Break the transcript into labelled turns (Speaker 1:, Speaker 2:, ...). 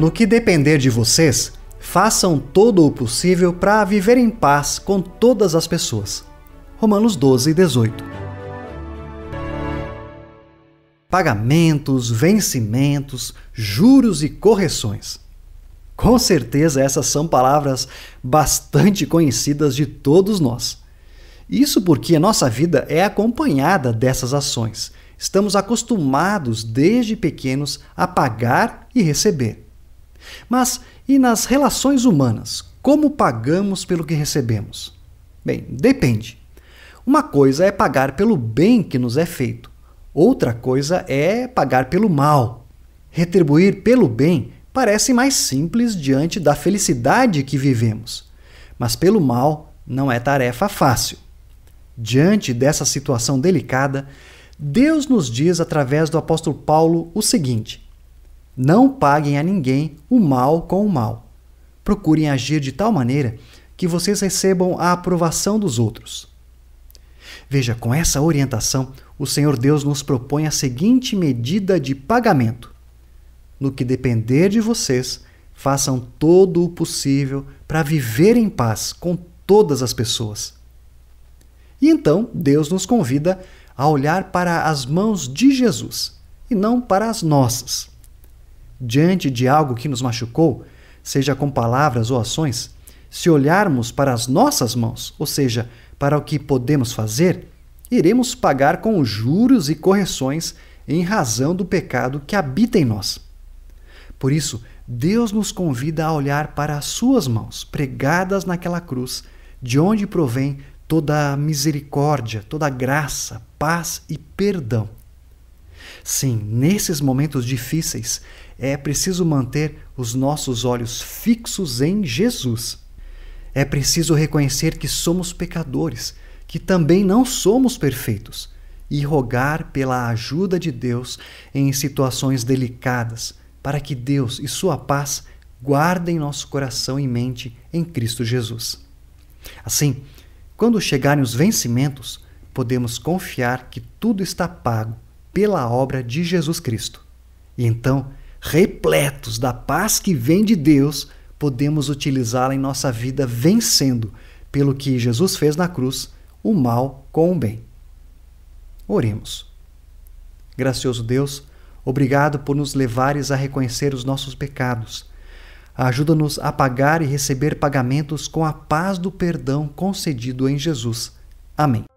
Speaker 1: No que depender de vocês, façam todo o possível para viver em paz com todas as pessoas. Romanos 12, 18. Pagamentos, vencimentos, juros e correções. Com certeza, essas são palavras bastante conhecidas de todos nós. Isso porque a nossa vida é acompanhada dessas ações. Estamos acostumados desde pequenos a pagar e receber. Mas e nas relações humanas? Como pagamos pelo que recebemos? Bem, depende. Uma coisa é pagar pelo bem que nos é feito, outra coisa é pagar pelo mal. Retribuir pelo bem parece mais simples diante da felicidade que vivemos, mas pelo mal não é tarefa fácil. Diante dessa situação delicada, Deus nos diz através do apóstolo Paulo o seguinte: não paguem a ninguém o mal com o mal. Procurem agir de tal maneira que vocês recebam a aprovação dos outros. Veja, com essa orientação, o Senhor Deus nos propõe a seguinte medida de pagamento: No que depender de vocês, façam todo o possível para viver em paz com todas as pessoas. E então, Deus nos convida a olhar para as mãos de Jesus e não para as nossas diante de algo que nos machucou, seja com palavras ou ações, se olharmos para as nossas mãos, ou seja, para o que podemos fazer, iremos pagar com juros e correções em razão do pecado que habita em nós. Por isso, Deus nos convida a olhar para as suas mãos pregadas naquela cruz, de onde provém toda a misericórdia, toda a graça, paz e perdão. Sim, nesses momentos difíceis é preciso manter os nossos olhos fixos em Jesus. É preciso reconhecer que somos pecadores, que também não somos perfeitos, e rogar pela ajuda de Deus em situações delicadas, para que Deus e Sua paz guardem nosso coração e mente em Cristo Jesus. Assim, quando chegarem os vencimentos, podemos confiar que tudo está pago pela obra de Jesus Cristo. E então, repletos da paz que vem de Deus, podemos utilizá-la em nossa vida vencendo, pelo que Jesus fez na cruz, o mal com o bem. Oremos. Gracioso Deus, obrigado por nos levares a reconhecer os nossos pecados. Ajuda-nos a pagar e receber pagamentos com a paz do perdão concedido em Jesus. Amém.